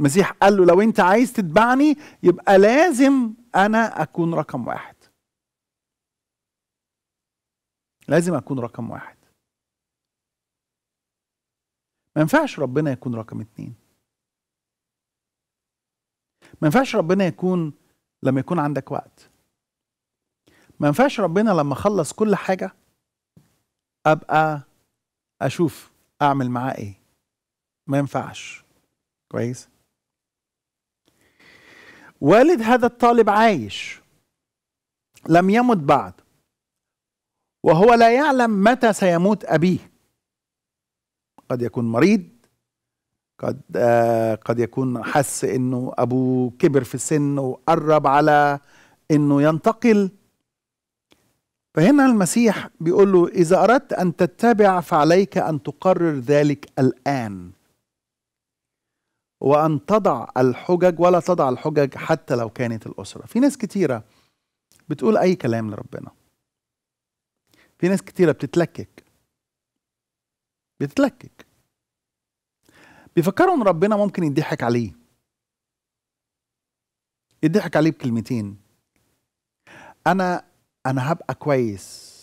Speaker 1: المسيح قال له لو انت عايز تتبعني يبقى لازم انا اكون رقم واحد لازم اكون رقم واحد ما ينفعش ربنا يكون رقم اتنين ما ينفعش ربنا يكون لما يكون عندك وقت ما ينفعش ربنا لما اخلص كل حاجه ابقى اشوف اعمل معاه ايه ما ينفعش كويس والد هذا الطالب عايش لم يمت بعد وهو لا يعلم متى سيموت أبيه قد يكون مريض قد آه قد يكون حس انه ابوه كبر في السن وقرب على انه ينتقل فهنا المسيح بيقول له اذا اردت ان تتبع فعليك ان تقرر ذلك الان وان تضع الحجج ولا تضع الحجج حتى لو كانت الاسره في ناس كتيره بتقول اي كلام لربنا في ناس كتيرة بتتلكك بتتلكك بيفكروا ان ربنا ممكن يضحك عليه يضحك عليه بكلمتين انا انا هبقى كويس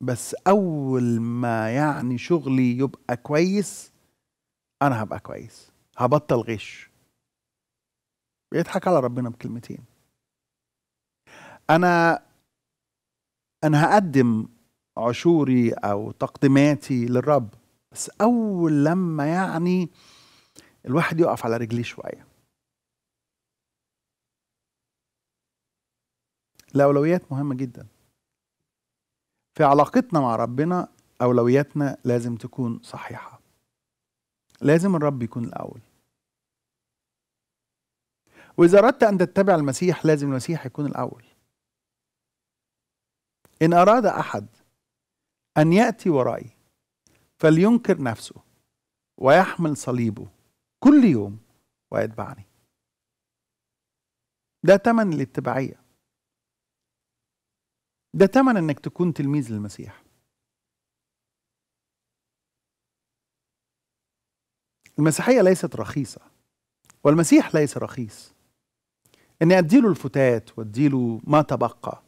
Speaker 1: بس اول ما يعني شغلي يبقى كويس انا هبقى كويس هبطل غش بيضحك على ربنا بكلمتين انا انا هقدم عشوري او تقديماتي للرب بس اول لما يعني الواحد يقف على رجليه شويه الاولويات مهمه جدا في علاقتنا مع ربنا اولوياتنا لازم تكون صحيحه لازم الرب يكون الاول واذا اردت ان تتبع المسيح لازم المسيح يكون الاول ان اراد احد أن يأتي ورائي فلينكر نفسه ويحمل صليبه كل يوم ويتبعني ده تمن الاتباعية ده تمن انك تكون تلميذ للمسيح المسيحية ليست رخيصة والمسيح ليس رخيص اني اديله الفتات واديله ما تبقى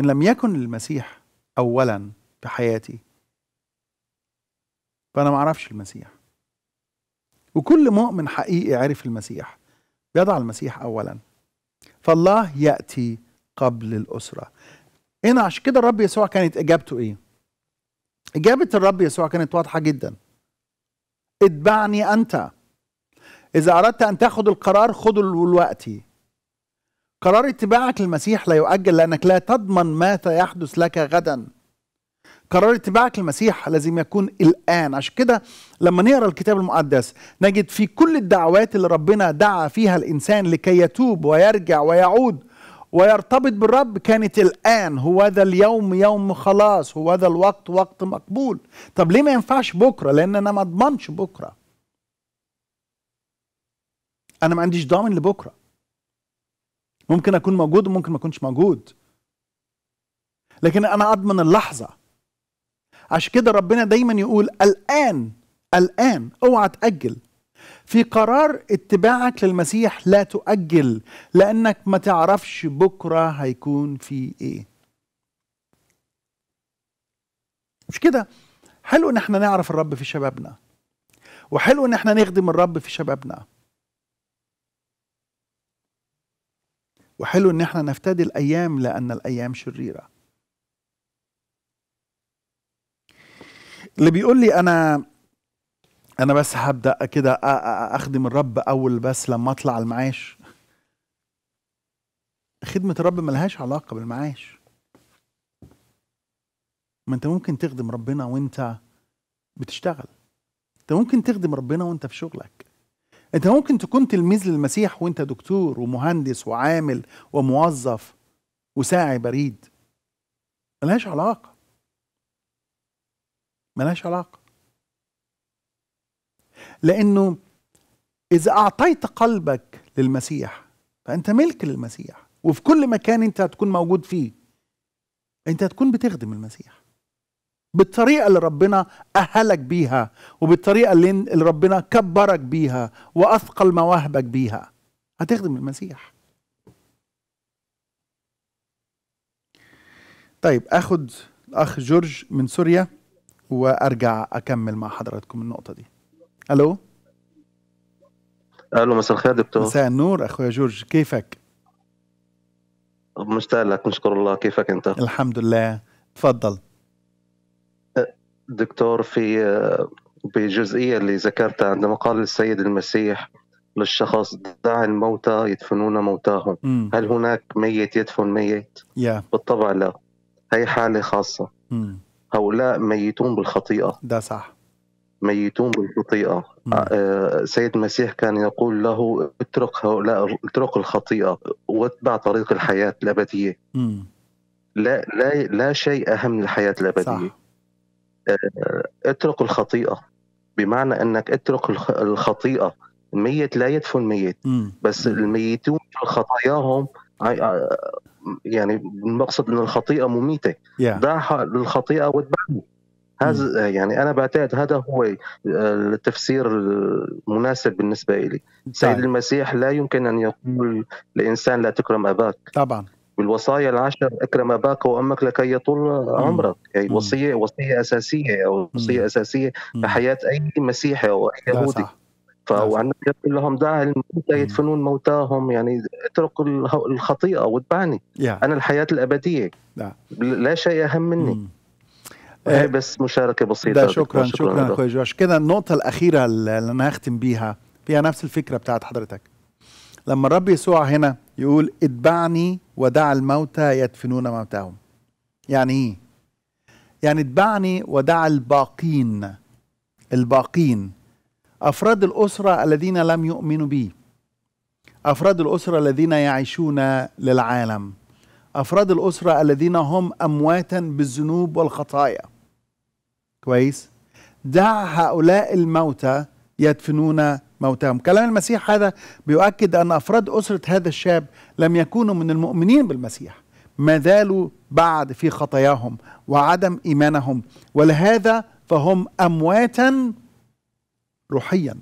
Speaker 1: ان لم يكن للمسيح أولا في حياتي فأنا ما أعرفش المسيح وكل مؤمن حقيقي عرف المسيح بيضع المسيح أولا فالله يأتي قبل الأسرة هنا عشان كده الرب يسوع كانت إجابته إيه؟ إجابة الرب يسوع كانت واضحة جدا اتبعني أنت إذا أردت أن تاخد القرار خده لوقتي قرار اتباعك للمسيح لا يؤجل لأنك لا تضمن ما سيحدث لك غدا قرار اتباعك للمسيح لازم يكون الآن عشان كده لما نقرأ الكتاب المقدس نجد في كل الدعوات اللي ربنا دعا فيها الإنسان لكي يتوب ويرجع ويعود ويرتبط بالرب كانت الآن هو ذا اليوم يوم خلاص هو ذا الوقت وقت مقبول طب ليه ما ينفعش بكرة لأن أنا ما أضمنش بكرة أنا ما عنديش ضامن لبكرة ممكن اكون موجود وممكن ما اكونش موجود لكن انا اضمن اللحظه عشان كده ربنا دايما يقول الان الان اوعى تاجل في قرار اتباعك للمسيح لا تؤجل لانك ما تعرفش بكره هيكون في ايه مش كده حلو ان احنا نعرف الرب في شبابنا وحلو ان احنا نخدم الرب في شبابنا وحلو ان احنا نفتدي الايام لان الايام شريره اللي بيقول لي انا انا بس هبدا كده اخدم الرب اول بس لما اطلع المعاش خدمه الرب ملهاش علاقه بالمعاش ما انت ممكن تخدم ربنا وانت بتشتغل انت ممكن تخدم ربنا وانت في شغلك انت ممكن تكون تلميذ للمسيح وانت دكتور ومهندس وعامل وموظف وساعي بريد ملهاش علاقه ملهاش علاقه لانه اذا اعطيت قلبك للمسيح فانت ملك للمسيح وفي كل مكان انت هتكون موجود فيه انت هتكون بتخدم المسيح بالطريقه اللي ربنا اهلك بيها وبالطريقه اللي ربنا كبرك بيها واثقل مواهبك بيها هتخدم المسيح طيب اخد الاخ جورج من سوريا وارجع اكمل مع حضراتكم النقطه دي الو
Speaker 4: الو مساء الخير دكتور مساء
Speaker 1: النور اخويا جورج كيفك
Speaker 4: مشتاق لك نشكر الله كيفك انت
Speaker 1: الحمد لله تفضل
Speaker 4: دكتور في آه، بجزئية اللي ذكرتها عندما قال السيد المسيح للشخص دع الموتى يدفنون موتاهم م. هل هناك ميت يدفن ميت؟ yeah. بالطبع لا هي حالة خاصة م. هؤلاء ميتون بالخطيئة ده صح ميتون بالخطيئة آه، سيد المسيح كان يقول له اترك هؤلاء اترك الخطيئة واتبع طريق الحياة الأبدية م. لا لا لا شيء أهم من الحياة الأبدية صح. آه، اترك الخطيئه بمعنى انك اترك الخطيئه الميت لا يدفن الميت بس الميتون خطاياهم آه، آه، يعني المقصد ان الخطيئه مميته ضعها دعها للخطيئه واتبعني هذا يعني انا بعتقد هذا هو التفسير المناسب بالنسبه لي طيب. سيد المسيح لا يمكن ان يقول لانسان لا تكرم اباك طبعا بالوصايا العشر اكرم اباك وامك لكي يطول عمرك يعني وصيه وصيه اساسيه او وصيه اساسيه بحياه اي مسيحي او اي يهودي فالنبي يقول لهم دع الموتى يدفنون موتاهم يعني اتركوا الخطيئه واتبعني yeah. انا الحياه الابديه لا شيء اهم مني مم. هي أه، آه، بس مشاركه بسيطه ده شكرا شكرا, شكرا اخوي
Speaker 1: جوش كده النقطه الاخيره اللي انا هختم بيها فيها نفس الفكره بتاعت حضرتك لما الرب يسوع هنا يقول اتبعني ودع الموتى يدفنون موتاهم يعني ايه يعني اتبعني ودع الباقين الباقين افراد الاسره الذين لم يؤمنوا بي افراد الاسره الذين يعيشون للعالم افراد الاسره الذين هم امواتا بالذنوب والخطايا كويس دع هؤلاء الموتى يدفنون موتاهم كلام المسيح هذا بيؤكد أن أفراد أسرة هذا الشاب لم يكونوا من المؤمنين بالمسيح ما زالوا بعد في خطاياهم وعدم إيمانهم ولهذا فهم أمواتا روحيا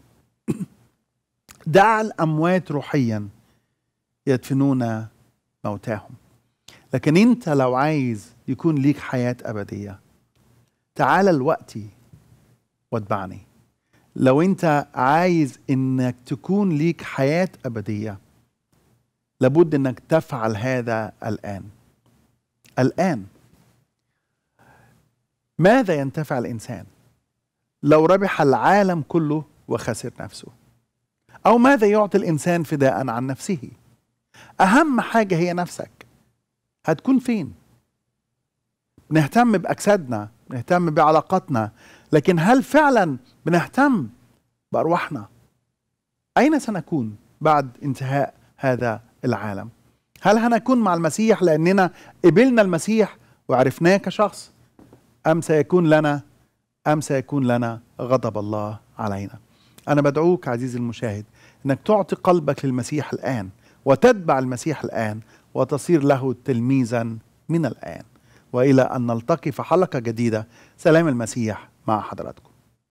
Speaker 1: دع الأموات روحيا يدفنون موتاهم لكن أنت لو عايز يكون ليك حياة أبدية تعال الوقت واتبعني لو انت عايز انك تكون ليك حياه ابديه لابد انك تفعل هذا الان الان ماذا ينتفع الانسان لو ربح العالم كله وخسر نفسه او ماذا يعطي الانسان فداء عن نفسه اهم حاجه هي نفسك هتكون فين نهتم باجسادنا نهتم بعلاقاتنا لكن هل فعلا بنهتم بأرواحنا أين سنكون بعد انتهاء هذا العالم هل هنكون مع المسيح لأننا قبلنا المسيح وعرفناه كشخص أم سيكون لنا أم سيكون لنا غضب الله علينا أنا بدعوك عزيزي المشاهد أنك تعطي قلبك للمسيح الآن وتتبع المسيح الآن وتصير له تلميذا من الآن وإلى أن نلتقي في حلقة جديدة سلام المسيح مع حضراتكم